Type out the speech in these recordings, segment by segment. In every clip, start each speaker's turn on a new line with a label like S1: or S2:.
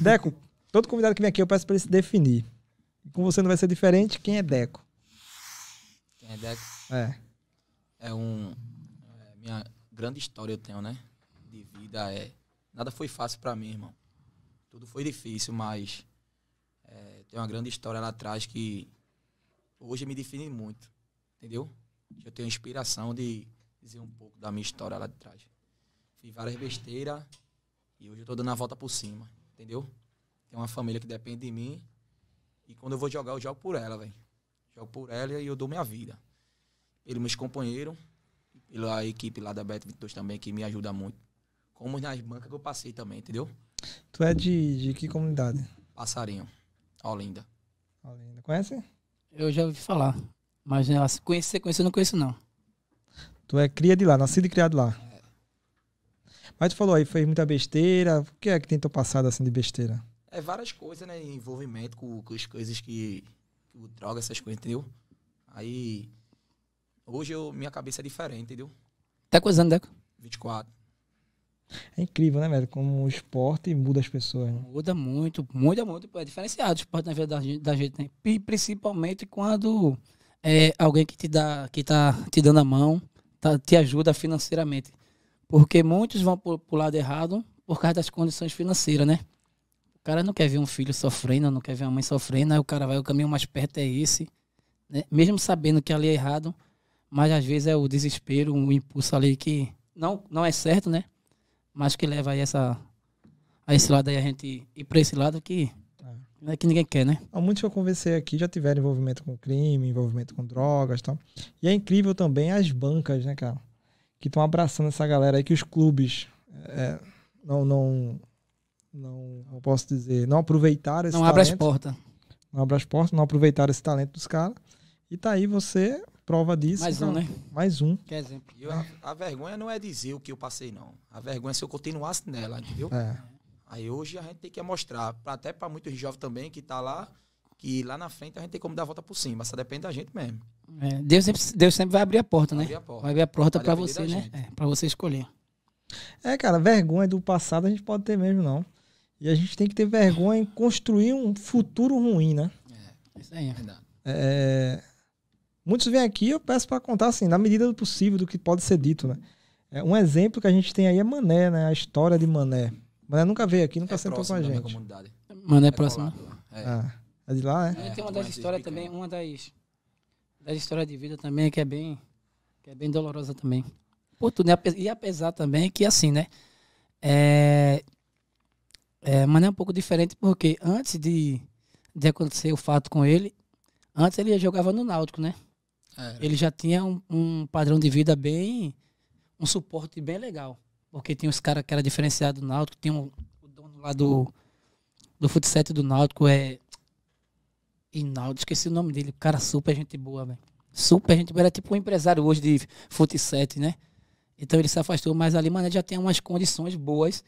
S1: Deco, todo convidado que vem aqui eu peço para ele se definir. Com você não vai ser diferente. Quem é Deco? Quem é Deco? É.
S2: É um. É, minha grande história eu tenho, né? De vida é. Nada foi fácil para mim, irmão. Tudo foi difícil, mas. É, tem uma grande história lá atrás que hoje me define muito, entendeu? Eu tenho inspiração de dizer um pouco da minha história lá de trás. Fiz várias besteiras e hoje eu tô dando a volta por cima entendeu? Tem uma família que depende de mim. E quando eu vou jogar, eu jogo por ela, velho. Jogo por ela e eu dou minha vida. Pelo meus companheiros, pela equipe lá da Bet22 também, que me ajuda muito. Como nas bancas que eu passei também, entendeu?
S1: Tu é de, de que comunidade?
S2: Passarinho, Olinda. Olinda.
S1: Conhece? Eu já ouvi falar. Mas é assim. conhecer, conhecer, eu não conheço, não. Tu é cria de lá, nascido e criado lá. Mas tu falou aí, fez muita besteira. O que é que tem teu passado assim de besteira?
S2: É várias coisas, né? Envolvimento com, com as coisas que. que droga, essas coisas, entendeu? Aí. Hoje eu, minha cabeça é diferente, entendeu? Tá coisando, Deco? 24.
S1: É incrível, né, velho? Como o esporte muda as pessoas. Né?
S3: Muda muito, muda muito. É diferenciado o esporte na vida da gente, da gente né? Principalmente quando é alguém que te dá, que tá te dando a mão, tá, te ajuda financeiramente. Porque muitos vão pro, pro lado errado por causa das condições financeiras, né? O cara não quer ver um filho sofrendo, não quer ver uma mãe sofrendo, aí o cara vai, o caminho mais perto é esse. Né? Mesmo sabendo que ali é errado, mas às vezes é o desespero, um impulso ali que não, não é certo, né? Mas que leva aí essa, a esse lado aí a gente ir para
S1: esse lado que é. é que ninguém quer, né? Há muitos que eu conversei aqui já tiveram envolvimento com crime, envolvimento com drogas e tal. E é incrível também as bancas, né, cara? que estão abraçando essa galera aí que os clubes é, não, não, não, não posso dizer, não aproveitaram esse não talento. Abre as porta. Não abre as portas, não aproveitaram esse talento dos caras. E tá aí você, prova disso. Mais então, um, né? Mais um.
S2: Que exemplo. Eu, a, a, vergonha não é dizer o que eu passei, não. A vergonha é se eu continuasse nela, entendeu? É. Aí hoje a gente tem que mostrar, até para muitos jovens também que tá lá, que lá na frente a gente tem como dar a volta por cima, só depende da gente mesmo.
S3: É, Deus, sempre, Deus sempre vai abrir a porta, né? Vai abrir a porta para você, né? É, para
S1: você escolher. É, cara, vergonha do passado a gente pode ter mesmo, não. E a gente tem que ter vergonha em construir um futuro ruim, né?
S3: É, isso aí é verdade.
S1: É, muitos vêm aqui eu peço para contar, assim, na medida do possível, do que pode ser dito, né? É, um exemplo que a gente tem aí é Mané, né? A história de Mané. Mané nunca veio aqui, nunca é sentou com a gente. Mané é, é próximo. é. Ah. É de lá, é? é tem
S3: uma tipo das histórias também, uma das, das histórias de vida também é que é bem, que é bem dolorosa também. Por tudo, né? E apesar também que assim, né? É, é, mas é um pouco diferente porque antes de, de acontecer o fato com ele, antes ele jogava no Náutico, né? É. Ele já tinha um, um, padrão de vida bem. um suporte bem legal. Porque tinha os caras que era diferenciado do Náutico, tinha um, o dono lá do, do futsal do Náutico, é Inaldo, esqueci o nome dele. Cara, super gente boa, velho. Super gente boa. Era é tipo um empresário hoje de futset, né? Então ele se afastou, mas ali, mano, já tem umas condições boas,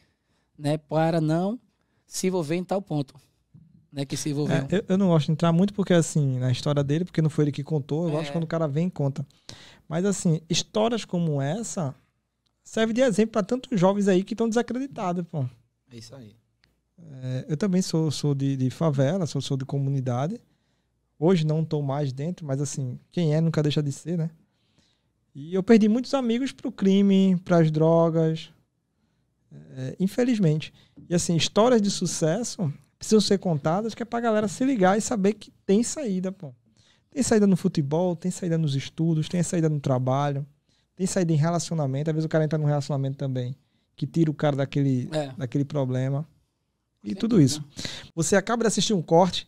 S3: né? Para não se envolver em tal ponto. Né, que se envolveu. É,
S1: eu, eu, não gosto de entrar muito porque, assim, na história dele, porque não foi ele que contou, eu é. gosto quando o cara vem e conta. Mas, assim, histórias como essa serve de exemplo para tantos jovens aí que estão desacreditados, pô. É isso aí. É, eu também sou, sou de, de favela, sou, sou de comunidade. Hoje não estou mais dentro, mas assim, quem é nunca deixa de ser, né? E eu perdi muitos amigos pro crime, para as drogas, é, infelizmente. E assim, histórias de sucesso precisam ser contadas que é a galera se ligar e saber que tem saída, pô. Tem saída no futebol, tem saída nos estudos, tem saída no trabalho, tem saída em relacionamento. Às vezes o cara entra num relacionamento também que tira o cara daquele, é. daquele problema. E tudo isso. Você acaba de assistir um corte